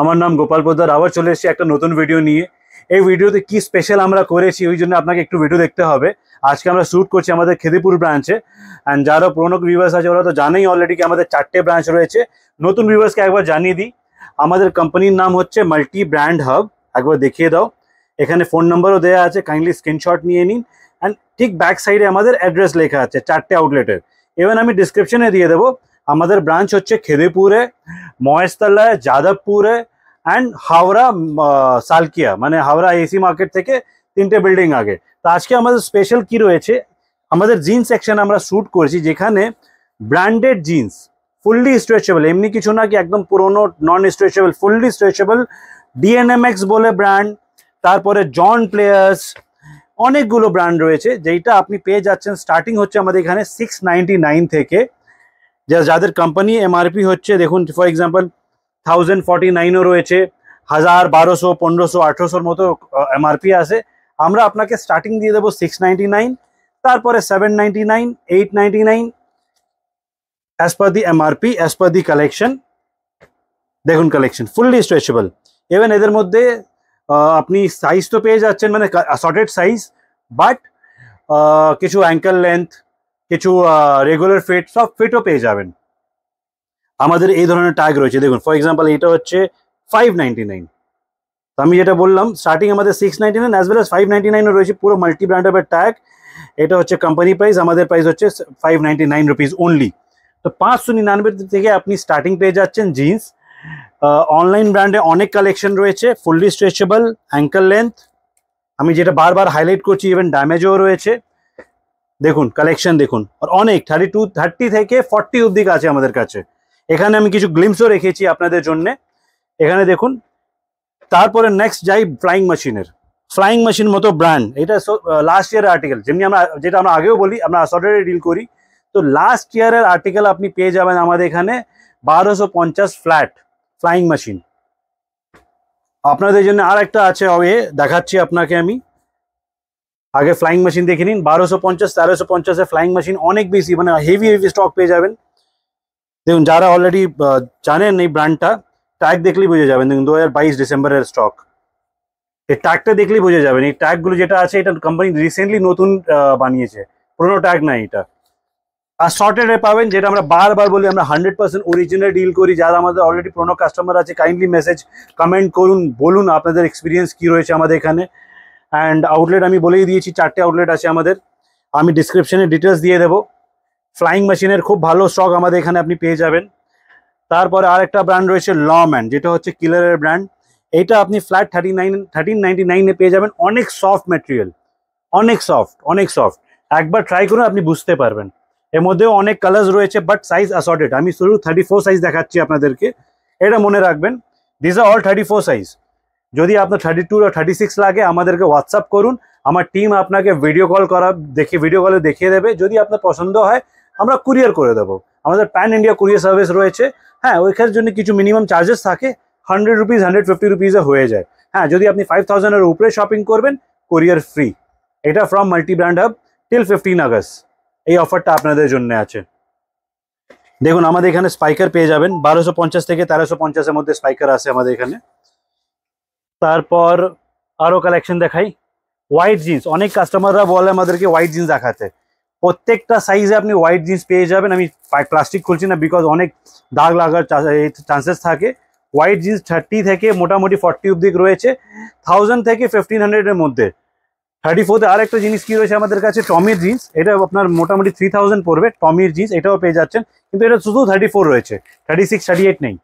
আমার নাম গোপাল 보도록 আবার চলে এসেছি একটা নতুন ভিডিও নিয়ে এই ভিডিওতে কি স্পেশাল আমরা করেছি ওই জন্য আপনাকে একটু ভিডিও দেখতে হবে আজকে আমরা शूट করেছি আমাদের খেদেপুর ব্রাঞ্চে এন্ড যারা পুরনো ক ভিভারস আছে ওরা তো জানেই অলরেডি যে আমাদের চারটি ব্রাঞ্চ রয়েছে নতুন ভিভারসকে একবার জানিয়ে দিই আমাদের কোম্পানির নাম হচ্ছে মাল্টি ব্র্যান্ড হাব একবার দেখিয়ে দাও এখানে ফোন নাম্বারও দেয়া আছে কাইন্ডলি স্ক্রিনশট নিয়ে নিন এন্ড ঠিক ব্যাক সাইডে আমাদের অ্যাড্রেস লেখা আছে চারটি আউটলেটের इवन আমি ডেসক্রিপশনে দিয়ে দেব আমাদের ব্রাঞ্চ হচ্ছে খেদেপুরে মহেশতল যাদবপুরে অ্যান্ড হাওড়া সালকিয়া মানে হাওড়া এসি মার্কেট থেকে তিনটে বিল্ডিং আগে তো আজকে আমাদের স্পেশাল কি রয়েছে আমাদের জিন্স সেকশন আমরা শ্যুট করেছি যেখানে ব্র্যান্ডেড জিন্স ফুললি স্ট্রেচেবল এমনি কিছু না কি একদম পুরোনো non stretchable fully stretchable DNMX বলে ব্র্যান্ড তারপরে জন প্লেয়ার্স অনেকগুলো ব্র্যান্ড রয়েছে যেটা আপনি পেয়ে যাচ্ছেন স্টার্টিং হচ্ছে আমাদের এখানে সিক্স থেকে যাদের কোম্পানি এমআরপি হচ্ছে দেখুন ফর এক্সাম্পল থাউজেন্ড ফর্টি নাইনও রয়েছে হাজার বারোশো পনেরোশো আঠেরোশোর মতো এমআরপি আছে আমরা আপনাকে স্টার্টিং দিয়ে দেবো সিক্স নাইনটি নাইন তারপরে seven ninety nine eight ninety nine as per the MRP as per the collection দেখুন কালেকশন ফুললি স্ট্রেচেবল ইভেন এদের মধ্যে আপনি সাইজ তো পেয়ে যাচ্ছেন মানে সর্টেড সাইজ বাট কিছু অ্যাঙ্কেল লেন্থ যেগুলো রেগুলার ফেট সব ফেটও পেয়ে যাবেন আমাদের এই ধরনের ট্যাগ রয়েছে দেখুন ফর एग्जांपल এটা হচ্ছে 599 আমি যেটা বললাম স্টার্টিং আমাদের 699 অ্যাজ ওয়েল অ্যাজ 599 রয়েছে পুরো মাল্টি ব্র্যান্ডেড বাই ট্যাগ এটা হচ্ছে কোম্পানি প্রাইস আমাদের প্রাইস হচ্ছে 599 руб ओनली তো 599 থেকে আপনি স্টার্টিং পেয়ে যাচ্ছেন জিন্স অনলাইন ব্র্যান্ডে অনেক কালেকশন রয়েছে ফুললি স্ট্রেচেবল Anklet length আমি যেটা বারবার হাইলাইট করছি इवन ড্যামেজও রয়েছে দেখুন কালেকশন দেখুন আর অনেক থার্টি টু থার্টি থেকে ফর্টি অব্দি আছে আমাদের কাছে এখানে আমি কিছু গ্লিমসও রেখেছি আপনাদের জন্য এখানে দেখুন তারপরে নেক্সট যাই ফ্লাইং মেশিনের ফ্লাইং মেশিন মতো ব্র্যান্ড এটা লাস্ট ইয়ারের আর্টিকেল যেমনি আমরা যেটা আমরা আগেও বলি আমরা সর্টারে ডিল করি তো লাস্ট ইয়ারের আর্টিকেল আপনি পেয়ে যাবেন আমাদের এখানে বারোশো পঞ্চাশ ফ্ল্যাট ফ্লাইং মেশিন আপনাদের জন্য আর একটা আছে দেখাচ্ছি আপনাকে আমি আগে ফ্লাইং মেশিন দেখে নিন বারোশো পঞ্চাশ তেরোশো পঞ্চাশে ফ্লাইং মেশিন অনেক বেশি মানে হেভি হেভি স্টক পেয়ে যাবেন দেখুন যারা অলরেডি জানেন এই ব্র্যান্ডটা ট্যাগ দেখলেই বুঝে যাবেন দেখুন দু ডিসেম্বরের স্টক এই ট্যাগটা দেখলেই বুঝে যাবেন এই ট্যাগগুলো যেটা আছে এটা কোম্পানি রিসেন্টলি নতুন বানিয়েছে পুরোনো ট্যাগ নাই এটা আর শর্টেডে পাবেন যেটা আমরা বারবার বলি আমরা হান্ড্রেড পার্সেন্ট অরিজিনাল ডিল করি যারা আমাদের অলরেডি পুরোনো কাস্টমার আছে কাইন্ডলি মেসেজ কমেন্ট করুন বলুন আপনাদের এক্সপিরিয়েন্স কী রয়েছে আমাদের এখানে অ্যান্ড আউটলেট আমি বলেই দিয়েছি চারটে আউটলেট আছে আমাদের আমি ডিসক্রিপশানে ডিটেলস দিয়ে দেবো ফ্লাইং মেশিনের খুব ভালো স্টক আমাদের এখানে আপনি পেয়ে যাবেন তারপরে আর একটা ব্র্যান্ড রয়েছে লম্যান যেটা হচ্ছে কিলারের ব্র্যান্ড এইটা আপনি flat thirty nine thirteen ninety নাইনে পেয়ে যাবেন অনেক সফট ম্যাটেরিয়াল অনেক সফট অনেক সফট একবার ট্রাই করুন আপনি বুঝতে পারবেন এর মধ্যেও অনেক কালার্স রয়েছে বাট সাইজ অ্যাসর্টেড আমি শুরু থার্টি সাইজ দেখাচ্ছি আপনাদেরকে এটা মনে রাখবেন this are all thirty size যদি আপনার থার্টি টু বা থার্টি সিক্স লাগে আমাদেরকে হোয়াটসঅ্যাপ করুন আমার টিম আপনাকে ভিডিও কল করা দেখে ভিডিও কলে দেখিয়ে দেবে যদি আপনার পছন্দ হয় আমরা কুরিয়ার করে দেবো আমাদের প্যান ইন্ডিয়া কুরিয়ার সার্ভিস রয়েছে হ্যাঁ ওইখানের জন্য কিছু মিনিমাম চার্জেস থাকে হান্ড্রেড রুপিস হান্ড্রেড ফিফটি রুপিসে হয়ে যায় হ্যাঁ যদি আপনি ফাইভ থাউজেন্ডের উপরে শপিং করবেন কুরিয়ার ফ্রি এটা from multi brand hub till fifteen August এই অফারটা আপনাদের জন্য আছে দেখুন আমাদের এখানে স্পাইকার পেয়ে যাবেন বারোশো পঞ্চাশ থেকে তেরোশো পঞ্চাশের মধ্যে স্পাইকার আছে আমাদের এখানে তারপর আরও কালেকশন দেখাই হোয়াইট জিন্স অনেক কাস্টমাররা বলে আমাদেরকে হোয়াইট জিন্স দেখাতে প্রত্যেকটা সাইজে আপনি হোয়াইট জিন্স পেয়ে যাবেন আমি প্লাস্টিক খুলছি না বিকজ অনেক দাগ লাগার চান্সেস থাকে হোয়াইট জিন্স থার্টি থেকে মোটামুটি ফর্টি অব্দি রয়েছে থাউজেন্ড থেকে ফিফটিন হান্ড্রেডের মধ্যে থার্টি ফোরতে আর একটা জিনিস কি রয়েছে আমাদের কাছে টমির জিন্স এটা আপনার মোটামুটি থ্রি থাউজেন্ড পড়বে টমির জিন্স এটাও পেয়ে যাচ্ছেন কিন্তু এটা শুধু থার্টি ফোর রয়েছে থার্টি সিক্স থার্টি এইট নেই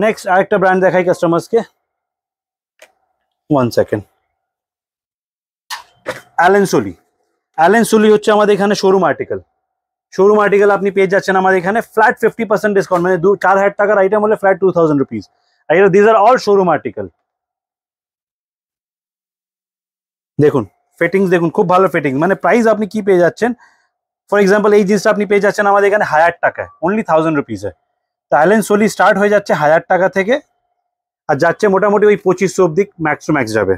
नेक्स्ट आए ब्रैंड देखा कस्टमार्स के वन सेकेंड अलेंसुलि अलेंसुलि हमारे शोरूम आर्टिकल शोरूम आर्टिकल अपनी पे जाने फ्लैट फिफ्टी पार्सेंट डिसकाउंट मैंने चार हजार टकर item flat two thousand rupees these are all showroom article देख फिटिंग देख खूब भलो फिटिंग मैंने प्राइस अपनी कि पे जाचन फर एक्साम्पल जिन पे जाने ओनलि थाउजेंड रुपीज है অ্যালেন সোলি স্টার্ট হয়ে যাচ্ছে হাজার টাকা থেকে আর যাচ্ছে মোটামুটি ওই পঁচিশশো অব্দি ম্যাক্স টু ম্যাক্স যাবে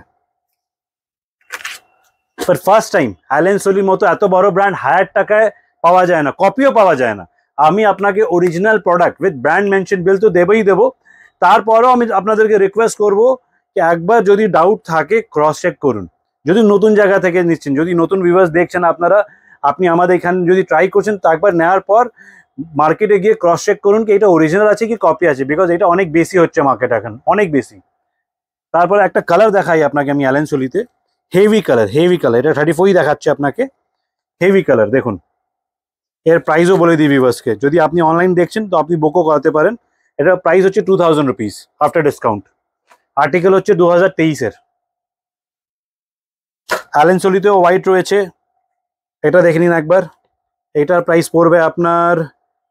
ফার্স্ট টাইম অ্যালেন সোলির মতো এত বড় ব্র্যান্ড হাজার টাকায় পাওয়া যায় না কপিও পাওয়া যায় না আমি আপনাকে original product with brand mention bill তো দেবেই দেবো তারপরেও আমি আপনাদেরকে রিকোয়েস্ট করব যে একবার যদি ডাউট থাকে ক্রস চেক করুন যদি নতুন জায়গা থেকে নিচ্ছেন যদি নতুন ভিউয়ার্স দেখছেন আপনারা আপনি আমাদের এখানে যদি ট্রাই করছেন তো একবার নেওয়ার পর মার্কেটে গিয়ে ক্রস চেক করুন কি এটা অরিজিনাল আছে কি কপি আছে বিকজ এটা অনেক বেশি হচ্ছে মার্কেট এখন অনেক বেশি তারপরে একটা কালার দেখাই আপনাকে আমি চলিতে হেভি কালার হেভি কালার এটা থার্টি ফোরই দেখাচ্ছে আপনাকে হেভি কালার দেখুন এর প্রাইসও বলে দিই ভিভার্সকে যদি আপনি অনলাইন দেখছেন তো আপনি বোকো করাতে পারেন এটার প্রাইস হচ্ছে two thousand rupees after discount article হচ্ছে দু হাজার তেইশের চলিতেও হোয়াইট রয়েছে এটা দেখে নিন একবার এটার প্রাইস পড়বে আপনার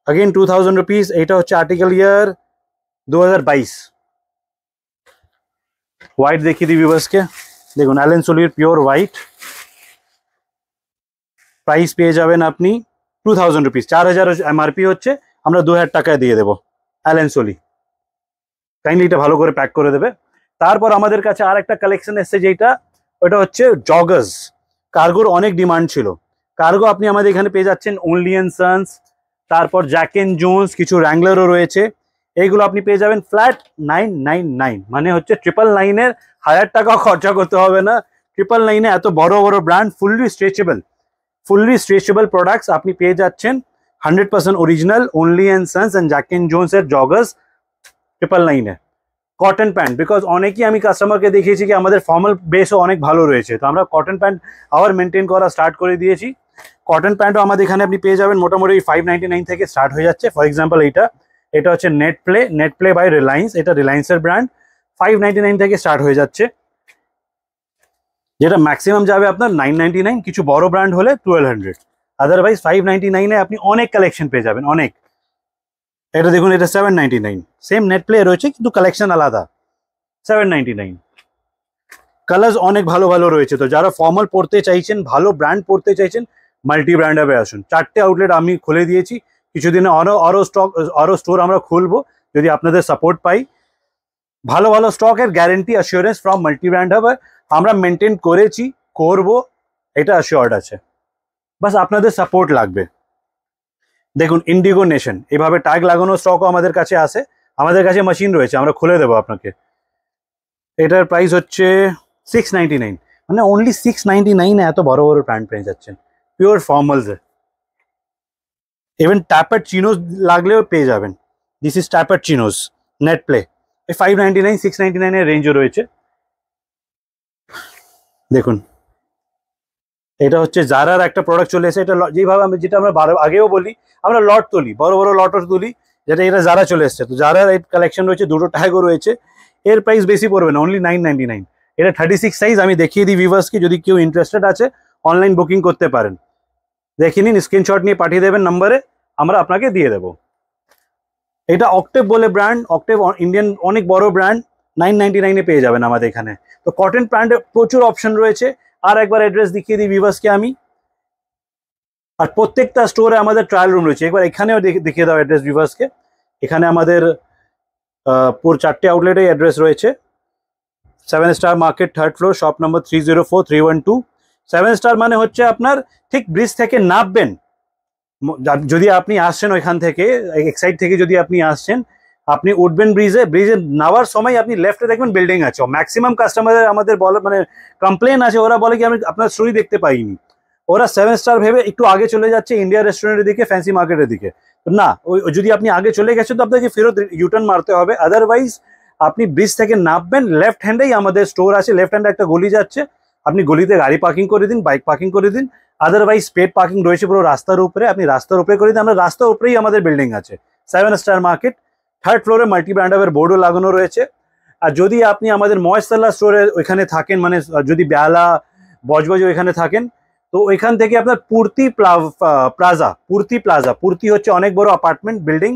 আগেন টু থাউজেন্ড রুপিস এইটা হচ্ছে আর্টিকেল ইয়ার দু হোয়াইট দেখিয়ে দিই ভিউয়ার্সকে দেখুন অ্যালেন সোলির পিওর হোয়াইট প্রাইস পেয়ে যাবেন আপনি টু থাউজেন্ড রুপিস চার হাজার এমআরপি হচ্ছে আমরা দু হাজার টাকায় দিয়ে দেবো অ্যালেন সোলি কাইন্ডলি এটা ভালো করে প্যাক করে দেবে তারপর আমাদের কাছে আর একটা কালেকশন এসছে যেটা ওটা হচ্ছে জগার্স কার্গোর অনেক ডিমান্ড ছিল কার্গো আপনি আমাদের এখানে পেয়ে যাচ্ছেন ওনলি অ্যান্ড সানস তারপর জ্যাকেন জোন্স কিছু র্যাংলারও রয়েছে এইগুলো আপনি পেয়ে যাবেন ফ্ল্যাট নাইন নাইন নাইন মানে হচ্ছে ট্রিপল নাইনের হাজার টাকা খরচা করতে হবে না ট্রিপল নাইনে এত বড় বড় brand fully stretchable fully stretchable products আপনি পেয়ে যাচ্ছেন hundred percent original only and sons and Jack and জোন্সের জগার্স ট্রিপল নাইনে কটন প্যান্ট বিকজ অনেকেই আমি কাস্টমারকে দেখিয়েছি কি আমাদের ফর্মাল বেসও অনেক ভালো রয়েছে তো আমরা কটন প্যান্ট আবার মেনটেন করা স্টার্ট করে দিয়েছি কটন প্যান্টও আমাদের এখানে আপনি পেয়ে যাবেন মোটামুটি ফাইভ থেকে স্টার্ট হয়ে যাচ্ছে ফর এক্সাম্পল এইটা এটা হচ্ছে net play net play by Reliance এটা রিলায়েন্সের ব্র্যান্ড ফাইভ থেকে স্টার্ট হয়ে যাচ্ছে যেটা ম্যাক্সিমাম যাবে আপনার নাইন কিছু বড় ব্র্যান্ড হলে twelve hundred otherwise five ninety আপনি অনেক কালেকশন পেয়ে যাবেন অনেক এটা দেখুন এটা seven ninety nine same net play রয়েছে কিন্তু কালেকশন আলাদা সেভেন নাইনটি নাইন কালার্স অনেক ভালো ভালো রয়েছে তো যারা ফর্মাল পড়তে চাইছেন ভালো ব্র্যান্ড পড়তে চাইছেন মাল্টি ব্র্যান্ড অ্যাপে আসুন চারটে আউটলেট আমি খুলে দিয়েছি কিছুদিনে আরও আরও স্টক আরও স্টোর আমরা খুলবো যদি আপনাদের সাপোর্ট পাই ভালো ভালো স্টকের guarantee assurance from multi brand হবে আমরা মেনটেন করেছি করব এটা অ্যাসিওর্ড আছে বাস আপনাদের সাপোর্ট লাগবে দেখুন ইন্ডিগো নেশন এভাবে ট্যাগ লাগানো স্টকও আমাদের কাছে আসে আমাদের কাছে মেশিন রয়েছে আমরা খুলে দেবো আপনাকে এটার প্রাইস হচ্ছে সিক্স নাইনটি নাইন মানে অনলি সিক্স নাইনটি নাইনে এত বড় বড় ব্র্যান্ড পেয়ে যাচ্ছেন পিওর ফর্মালসে ইভেন ট্যাপার চিনোস লাগলেও পেয়ে যাবেন this is taper chinos net play এই five ninety nine six ninety নাইনের রেঞ্জও রয়েছে দেখুন এটা হচ্ছে জারার একটা প্রোডাক্ট চলে এসে এটা যেভাবে আমি যেটা আমরা আগেও বলি আমরা লট তুলি বড় বড় লটও তুলি যেটা এটা জারা চলে এসছে তো জারার এই কালেকশন রয়েছে দুটো ট্যাগও রয়েছে এর প্রাইস বেশি পড়বে না অনলি নাইন নাইনটি নাইন এটা থার্টি সিক্স সাইজ আমি দেখিয়ে দিই ভিভার্সকে যদি কেউ ইন্টারেস্টেড আছে অনলাইন বুকিং করতে পারেন দেখে নিন স্ক্রিনশট নিয়ে পাঠিয়ে দেবেন নম্বরে আমরা আপনাকে দিয়ে দেব এটা অক্টেভ বলে ব্র্যান্ড অক্টেভ ইন্ডিয়ান অনেক বড় ব্র্যান্ড নাইন নাইনটি নাইনে পেয়ে যাবেন আমাদের এখানে তো কটন ব্র্যান্ডে প্রচুর অপশন রয়েছে আর একবার অ্যাড্রেস দেখিয়ে দিই ভিভাসকে আমি আর প্রত্যেকটা স্টোরে আমাদের ট্রায়াল রুম রয়েছে একবার এখানেও দেখিয়ে দাও অ্যাড্রেস ভিভাসকে এখানে আমাদের পুরো চারটে আউটলেটে অ্যাড্রেস রয়েছে seven star market third floor shop number three zero four three one two seven star মানে হচ্ছে আপনার ঠিক ব্রিজ থেকে নামবেন যদি আপনি আসছেন ওইখান থেকে এক সাইড থেকে যদি আপনি আসছেন আপনি উঠবেন ব্রিজে ব্রিজে নামার সময় আপনি লেফটে দেখবেন বিল্ডিং আছে ম্যাক্সিমাম কাস্টমারদের আমাদের বলে মানে কমপ্লেন আছে ওরা বলে কি আমি আপনার স্টোরি দেখতে পাইনি ওরা সেভেন স্টার ভেবে একটু আগে চলে যাচ্ছে ইন্ডিয়া রেস্টুরেন্টের দিকে ফ্যান্সি মার্কেটের দিকে না ওই যদি আপনি আগে চলে গেছেন তো আপনাকে ফেরত ইউটার্ন মারতে হবে আদারওয়াইজ আপনি ব্রিজ থেকে নামবেন লেফট হ্যান্ডেই আমাদের স্টোর আছে লেফট হ্যান্ডে একটা গলি যাচ্ছে আপনি গলিতে গাড়ি পার্কিং করে দিন বাইক পার্কিং করে দিন আদারওয়াইজ পেড পার্কিং রয়েছে পুরো রাস্তার উপরে আপনি রাস্তার উপরে করে দিন আমরা রাস্তার উপরেই আমাদের বিল্ডিং আছে সেভেন স্টার মার্কেট থার্ড ফ্লোরে মাল্টি ব্র্যান্ডাবের বোর্ডও লাগানো রয়েছে আর যদি আপনি আমাদের মহেশতলা স্টোরে ওইখানে থাকেন মানে যদি বেলা বজবজ ওইখানে থাকেন তো ওইখান থেকে আপনার পূর্তি প্লাজা পূর্তি প্লাজা পূর্তি হচ্ছে অনেক বড় অ্যাপার্টমেন্ট বিল্ডিং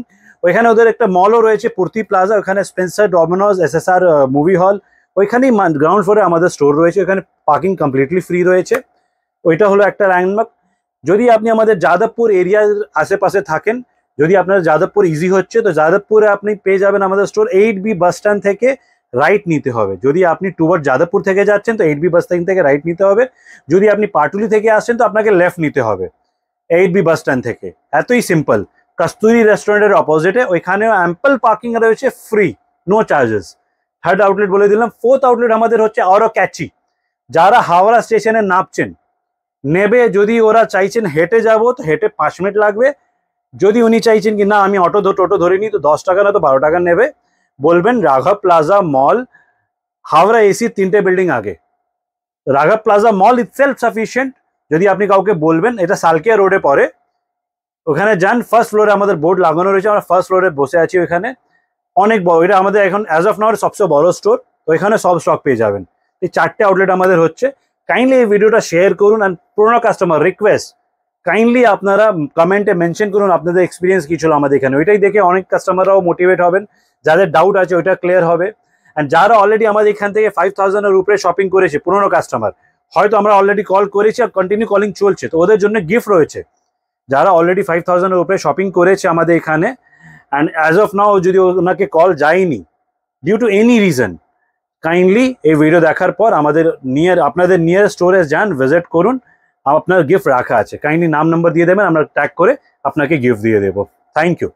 ওইখানে ওদের একটা মলও রয়েছে পূর্তি প্লাজা ওখানে Spencer Domino's SSR movie hall ওইখানেই গ্রাউন্ড ফ্লোরে আমাদের স্টোর রয়েছে এখানে পার্কিং কমপ্লিটলি ফ্রি রয়েছে ওইটা হলো একটা ল্যান্ডমার্ক যদি আপনি আমাদের जाधवপুর এরিয়ার আশেপাশে থাকেন যদি আপনার जाधवপুর ইজি হচ্ছে তো जाधवপুরে আপনি পে যাবেন আমাদের স্টোর 8b বাস স্ট্যান্ড থেকে রাইট নিতে হবে যদি আপনি টুবার जाधवপুর থেকে যাচ্ছেন তো 8b বাস স্ট্যান্ড থেকে রাইট নিতে হবে যদি আপনি পারটুলি থেকে আসেন তো আপনাকে леফট নিতে হবে 8b বাস স্ট্যান্ড থেকে এতই সিম্পল কস্তুরী রেস্টুরেন্টের অপোজিট है ওখানেও एम्पल पार्किंग अवेलेबल है free no charges third outlet বলে দিলাম ফোর্থ আউটলেট আমাদের হচ্ছে আরও ক্যাচি যারা হাওড়া স্টেশনে নামছেন নেবে যদি ওরা চাইছেন হেঁটে যাব তো হেঁটে পাঁচ মিনিট লাগবে যদি উনি চাইছেন কি না আমি অটো টোটো ধরে নিই তো দশ টাকা না তো বারো টাকা নেবে বলবেন রাঘব প্লাজা মল হাওড়া এসির তিনটে বিল্ডিং আগে রাঘব plaza mall it self sufficient যদি আপনি কাউকে বলবেন এটা সালকিয়া রোডে পরে ওখানে যান ফার্স্ট ফ্লোরে আমাদের বোর্ড লাগানো রয়েছে আমরা ফার্স্ট ফ্লোরে বসে আছি ওখানে অনেক বড় এটা আমাদের এখন অ্যাজ অফ নাওয়ার সবচেয়ে বড় স্টোর তো এখানে সব স্টক পেয়ে যাবেন এই চারটে আউটলেট আমাদের হচ্ছে কাইন্ডলি এই ভিডিওটা শেয়ার করুন অ্যান্ড পুরোনো কাস্টমার রিকোয়েস্ট কাইন্ডলি আপনারা কমেন্টে মেনশন করুন আপনাদের এক্সপিরিয়েন্স কী ছিল আমাদের এখানে ওইটাই দেখে অনেক কাস্টমাররাও মোটিভেট হবেন যাদের ডাউট আছে ওইটা ক্লিয়ার হবে অ্যান্ড যারা অলরেডি আমাদের এখান থেকে ফাইভ থাউজেন্ডের উপরে শপিং করেছে পুরোনো কাস্টমার হয়তো আমরা অলরেডি কল করেছি আর কন্টিনিউ কলিং চলছে তো ওদের জন্য গিফট রয়েছে যারা অলরেডি ফাইভ থাউজেন্ডের উপরে শপিং করেছে আমাদের এখানে অ্যান্ড অ্যাজ অফ নাও যদি ওনাকে কল যায়নি due to any reason kindly এই ভিডিও দেখার পর আমাদের নিয়ার আপনাদের নিয়ার স্টোরে যান ভিজিট করুন আপনার গিফট রাখা আছে কাইন্ডলি নাম নাম্বার দিয়ে দেবেন আমরা ট্যাগ করে আপনাকে গিফট দিয়ে দেবো থ্যাংক ইউ